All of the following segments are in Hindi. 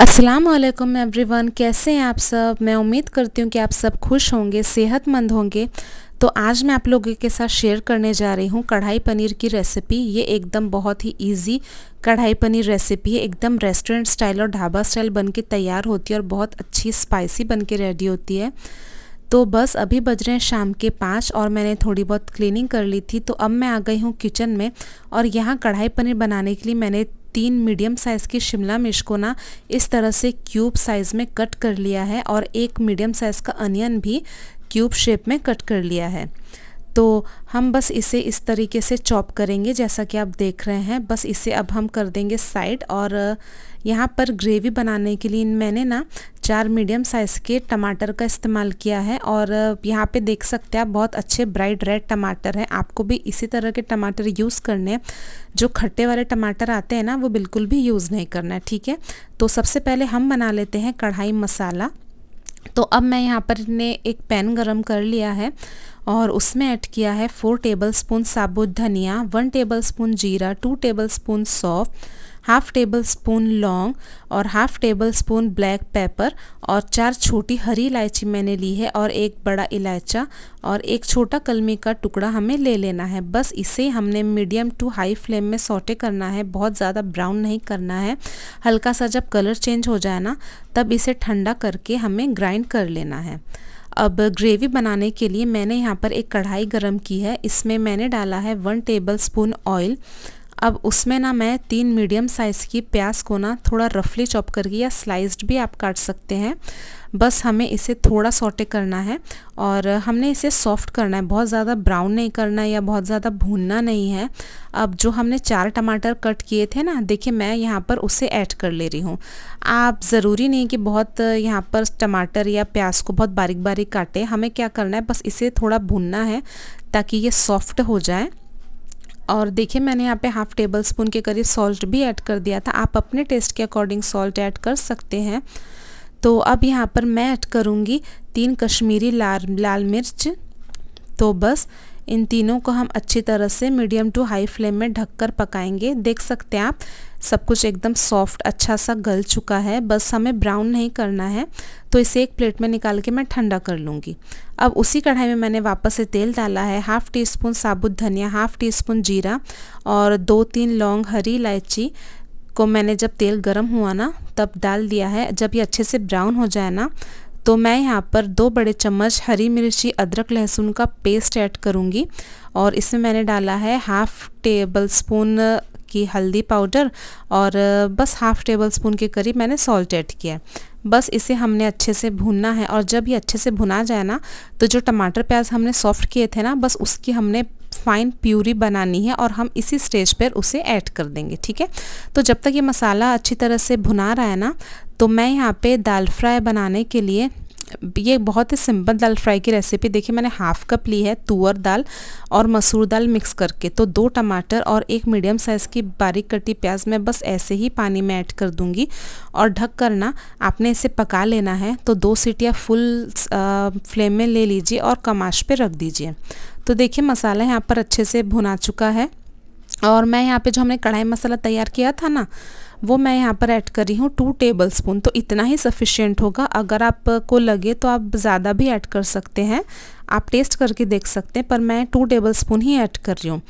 असलम एवरी एवरीवन कैसे हैं आप सब मैं उम्मीद करती हूँ कि आप सब खुश होंगे सेहतमंद होंगे तो आज मैं आप लोगों के साथ शेयर करने जा रही हूँ कढ़ाई पनीर की रेसिपी ये एकदम बहुत ही इजी कढ़ाई पनीर रेसिपी है एकदम रेस्टोरेंट स्टाइल और ढाबा स्टाइल बन के तैयार होती है और बहुत अच्छी स्पाइसी बन के रेडी होती है तो बस अभी बज रहे हैं शाम के पाँच और मैंने थोड़ी बहुत क्लीनिंग कर ली थी तो अब मैं आ गई हूँ किचन में और यहाँ कढ़ाई पनीर बनाने के लिए मैंने तीन मीडियम साइज़ की शिमला मिर्च को ना इस तरह से क्यूब साइज़ में कट कर लिया है और एक मीडियम साइज़ का अनियन भी क्यूब शेप में कट कर लिया है तो हम बस इसे इस तरीके से चॉप करेंगे जैसा कि आप देख रहे हैं बस इसे अब हम कर देंगे साइड और यहाँ पर ग्रेवी बनाने के लिए मैंने ना चार मीडियम साइज़ के टमाटर का इस्तेमाल किया है और यहाँ पे देख सकते हैं आप बहुत अच्छे ब्राइट रेड टमाटर हैं आपको भी इसी तरह के टमाटर यूज़ करने जो खट्टे वाले टमाटर आते हैं ना वो बिल्कुल भी यूज़ नहीं करना है ठीक है तो सबसे पहले हम बना लेते हैं कढ़ाई मसाला तो अब मैं यहाँ पर ने एक पैन गरम कर लिया है और उसमें ऐड किया है फोर टेबलस्पून साबुत धनिया वन टेबलस्पून जीरा टू टेबलस्पून सौफ हाफ टेबल स्पून लौंग और half tablespoon black pepper और चार छोटी हरी इलायची मैंने ली है और एक बड़ा इलायचा और एक छोटा कलमी का टुकड़ा हमें ले लेना है बस इसे हमने मीडियम टू हाई फ्लेम में सोटे करना है बहुत ज़्यादा ब्राउन नहीं करना है हल्का सा जब कलर चेंज हो जाए ना तब इसे ठंडा करके हमें ग्राइंड कर लेना है अब ग्रेवी बनाने के लिए मैंने यहाँ पर एक कढ़ाई गरम की है इसमें मैंने डाला है वन टेबल स्पून ऑयल अब उसमें ना मैं तीन मीडियम साइज़ की प्याज को ना थोड़ा रफली चॉप करके या स्लाइस्ड भी आप काट सकते हैं बस हमें इसे थोड़ा सोटे करना है और हमने इसे सॉफ्ट करना है बहुत ज़्यादा ब्राउन नहीं करना है या बहुत ज़्यादा भूनना नहीं है अब जो हमने चार टमाटर कट किए थे ना देखिए मैं यहाँ पर उसे ऐड कर ले रही हूँ आप ज़रूरी नहीं कि बहुत यहाँ पर टमाटर या प्याज को बहुत बारीक बारीक काटें हमें क्या करना है बस इसे थोड़ा भूनना है ताकि ये सॉफ्ट हो जाए और देखिए मैंने यहाँ पे हाफ़ टेबल स्पून के करीब सॉल्ट भी ऐड कर दिया था आप अपने टेस्ट के अकॉर्डिंग सॉल्ट ऐड कर सकते हैं तो अब यहाँ पर मैं ऐड करूँगी तीन कश्मीरी लाल लाल मिर्च तो बस इन तीनों को हम अच्छी तरह से मीडियम टू हाई फ्लेम में ढककर पकाएंगे देख सकते हैं आप सब कुछ एकदम सॉफ्ट अच्छा सा गल चुका है बस हमें ब्राउन नहीं करना है तो इसे एक प्लेट में निकाल के मैं ठंडा कर लूँगी अब उसी कढ़ाई में मैंने वापस से तेल डाला है हाफ़ टी स्पून साबुत धनिया हाफ़ टी स्पून जीरा और दो तीन लौंग हरी इलायची को मैंने जब तेल गर्म हुआ ना तब डाल दिया है जब ये अच्छे से ब्राउन हो जाए ना तो मैं यहाँ पर दो बड़े चम्मच हरी मिर्ची अदरक लहसुन का पेस्ट ऐड करूँगी और इसमें मैंने डाला है हाफ़ टेबल स्पून की हल्दी पाउडर और बस हाफ़ टेबल स्पून के करीब मैंने सॉल्ट ऐड किया है बस इसे हमने अच्छे से भूनना है और जब ये अच्छे से भुना जाए ना तो जो टमाटर प्याज हमने सॉफ्ट किए थे ना बस उसकी हमने फाइन प्यूरी बनानी है और हम इसी स्टेज पर उसे ऐड कर देंगे ठीक है तो जब तक ये मसाला अच्छी तरह से भुना रहा है ना तो मैं यहाँ पे दाल फ्राई बनाने के लिए ये बहुत ही सिंपल दाल फ्राई की रेसिपी देखिए मैंने हाफ़ कप ली है तुअर दाल और मसूर दाल मिक्स करके तो दो टमाटर और एक मीडियम साइज़ की बारीक कटी प्याज मैं बस ऐसे ही पानी में ऐड कर दूंगी और ढक करना आपने इसे पका लेना है तो दो सीटियाँ फुल फ्लेम में ले लीजिए और कमाश पे रख दीजिए तो देखिए मसाला यहाँ पर अच्छे से भुना चुका है और मैं यहाँ पे जो हमने कढ़ाई मसाला तैयार किया था ना वो मैं यहाँ पर ऐड कर रही हूँ टू टेबल स्पून तो इतना ही सफिशियंट होगा अगर आपको लगे तो आप ज़्यादा भी ऐड कर सकते हैं आप टेस्ट करके देख सकते हैं पर मैं टू टेबल स्पून ही ऐड कर रही हूँ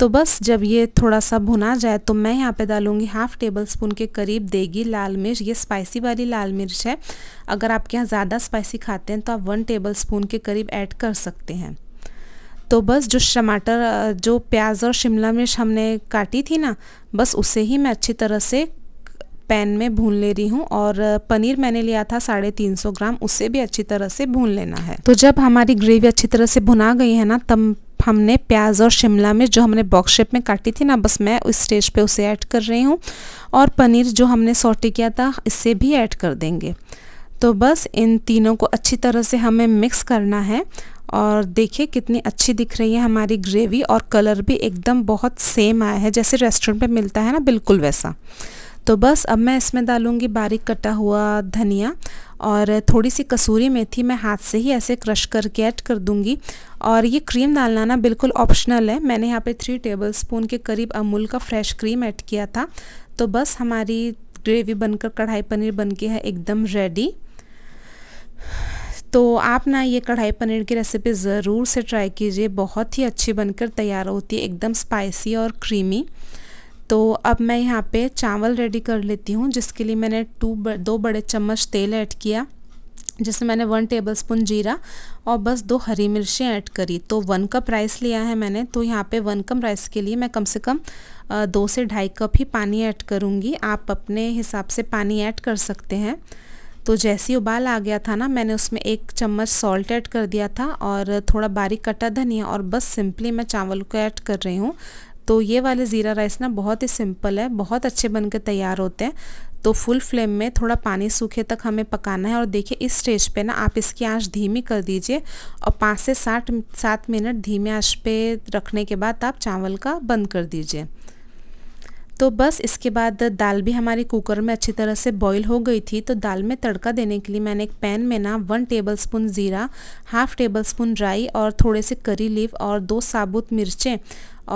तो बस जब ये थोड़ा सा भुना जाए तो मैं यहाँ पे डालूँगी हाफ़ टेबल स्पून के करीब देगी लाल मिर्च ये स्पाइसी वाली लाल मिर्च है अगर आपके यहाँ ज़्यादा स्पाइसी खाते हैं तो आप वन टेबल स्पून के करीब ऐड कर सकते हैं तो बस जो टमाटर जो प्याज और शिमला मिर्च हमने काटी थी ना बस उसे ही मैं अच्छी तरह से पैन में भून ले रही हूँ और पनीर मैंने लिया था साढ़े तीन सौ ग्राम उसे भी अच्छी तरह से भून लेना है तो जब हमारी ग्रेवी अच्छी तरह से भुना गई है ना तब हमने प्याज और शिमला मिर्च जो हमने बॉक्स शेप में काटी थी ना बस मैं उस स्टेज पे उसे ऐड कर रही हूँ और पनीर जो हमने सोटे किया था इसे भी ऐड कर देंगे तो बस इन तीनों को अच्छी तरह से हमें मिक्स करना है और देखिए कितनी अच्छी दिख रही है हमारी ग्रेवी और कलर भी एकदम बहुत सेम आया है जैसे रेस्टोरेंट पे मिलता है ना बिल्कुल वैसा तो बस अब मैं इसमें डालूँगी बारीक कटा हुआ धनिया और थोड़ी सी कसूरी मेथी मैं हाथ से ही ऐसे क्रश करके ऐड कर दूंगी और ये क्रीम डालना ना बिल्कुल ऑप्शनल है मैंने यहाँ पे थ्री टेबल स्पून के करीब अमूल का फ्रेश क्रीम ऐड किया था तो बस हमारी ग्रेवी बनकर कढ़ाई पनीर बन के है एकदम रेडी तो आप ना ये कढ़ाई पनीर की रेसिपी ज़रूर से ट्राई कीजिए बहुत ही अच्छी बनकर तैयार होती है एकदम स्पाइसी और क्रीमी तो अब मैं यहाँ पे चावल रेडी कर लेती हूँ जिसके लिए मैंने टू दो बड़े चम्मच तेल ऐड किया जिसमें मैंने वन टेबल स्पून जीरा और बस दो हरी मिर्चें ऐड करी तो वन कप राइस लिया है मैंने तो यहाँ पे वन कप राइस के लिए मैं कम से कम दो से ढाई कप ही पानी ऐड करूँगी आप अपने हिसाब से पानी ऐड कर सकते हैं तो जैसे ही उबाल आ गया था ना मैंने उसमें एक चम्मच सॉल्ट ऐड कर दिया था और थोड़ा बारीक कटा धनिया और बस सिंपली मैं चावल को ऐड कर रही हूँ तो ये वाले ज़ीरा राइस ना बहुत ही सिंपल है बहुत अच्छे बन तैयार होते हैं तो फुल फ्लेम में थोड़ा पानी सूखे तक हमें पकाना है और देखिए इस स्टेज पे ना आप इसकी आंच धीमी कर दीजिए और पाँच से साठ सात मिनट धीमे आंच पे रखने के बाद आप चावल का बंद कर दीजिए तो बस इसके बाद दाल भी हमारी कुकर में अच्छी तरह से बॉईल हो गई थी तो दाल में तड़का देने के लिए मैंने एक पैन में ना वन टेबल स्पून ज़ीरा हाफ़ टेबल स्पून राई और थोड़े से करी लीव और दो साबुत मिर्चें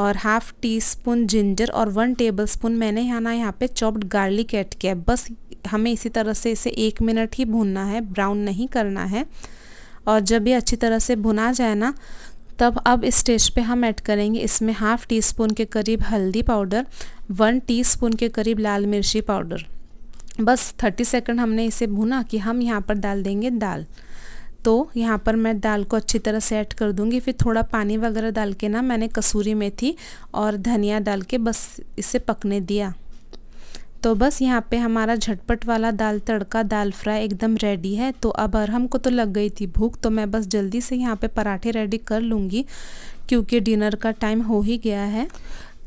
और हाफ़ टी स्पून जिंजर और वन टेबल स्पून मैंने यहाँ ना यहाँ पे चॉप्ड गार्लिक ऐड किया बस हमें इसी तरह से इसे एक मिनट ही भूनना है ब्राउन नहीं करना है और जब ये अच्छी तरह से भुना जाए ना तब अब स्टेज पे हम ऐड करेंगे इसमें हाफ़ टी स्पून के करीब हल्दी पाउडर वन टी स्पून के करीब लाल मिर्ची पाउडर बस थर्टी सेकेंड हमने इसे भुना कि हम यहाँ पर डाल देंगे दाल तो यहाँ पर मैं दाल को अच्छी तरह से ऐड कर दूँगी फिर थोड़ा पानी वगैरह डाल के ना मैंने कसूरी मेथी और धनिया डाल के बस इसे पकने दिया तो बस यहाँ पे हमारा झटपट वाला दाल तड़का दाल फ्राई एकदम रेडी है तो अब अरहम को तो लग गई थी भूख तो मैं बस जल्दी से यहाँ पे पराठे रेडी कर लूँगी क्योंकि डिनर का टाइम हो ही गया है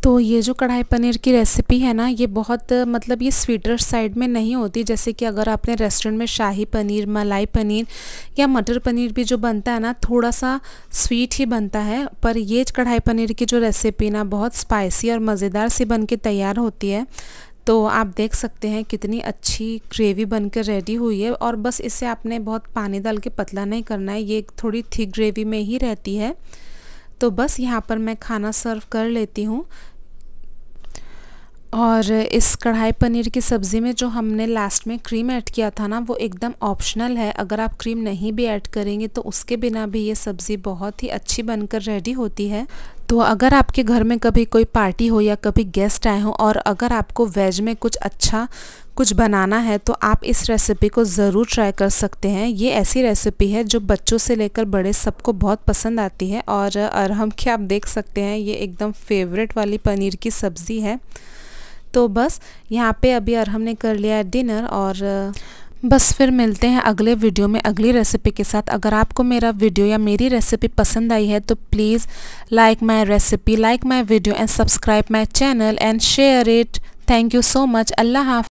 तो ये जो कढ़ाई पनीर की रेसिपी है ना ये बहुत मतलब ये स्वीटर साइड में नहीं होती जैसे कि अगर आपने रेस्टोरेंट में शाही पनीर मलाई पनीर या मटर पनीर भी जो बनता है ना थोड़ा सा स्वीट ही बनता है पर ये कढ़ाई पनीर की जो रेसिपी ना बहुत स्पाइसी और मज़ेदार सी बन के तैयार होती है तो आप देख सकते हैं कितनी अच्छी ग्रेवी बनकर रेडी हुई है और बस इसे आपने बहुत पानी डाल के पतला नहीं करना है ये थोड़ी थिक ग्रेवी में ही रहती है तो बस यहाँ पर मैं खाना सर्व कर लेती हूँ और इस कढ़ाई पनीर की सब्ज़ी में जो हमने लास्ट में क्रीम ऐड किया था ना वो एकदम ऑप्शनल है अगर आप क्रीम नहीं भी ऐड करेंगे तो उसके बिना भी ये सब्ज़ी बहुत ही अच्छी बनकर रेडी होती है तो अगर आपके घर में कभी कोई पार्टी हो या कभी गेस्ट आए हों और अगर आपको वेज में कुछ अच्छा कुछ बनाना है तो आप इस रेसिपी को ज़रूर ट्राई कर सकते हैं ये ऐसी रेसिपी है जो बच्चों से लेकर बड़े सबको बहुत पसंद आती है और अरहम क्या आप देख सकते हैं ये एकदम फेवरेट वाली पनीर की सब्ज़ी है तो बस यहाँ पे अभी अरहम ने कर लिया है डिनर और बस फिर मिलते हैं अगले वीडियो में अगली रेसिपी के साथ अगर आपको मेरा वीडियो या मेरी रेसिपी पसंद आई है तो please like my recipe like my video and subscribe my channel and share it thank you so much अल्लाह हाफ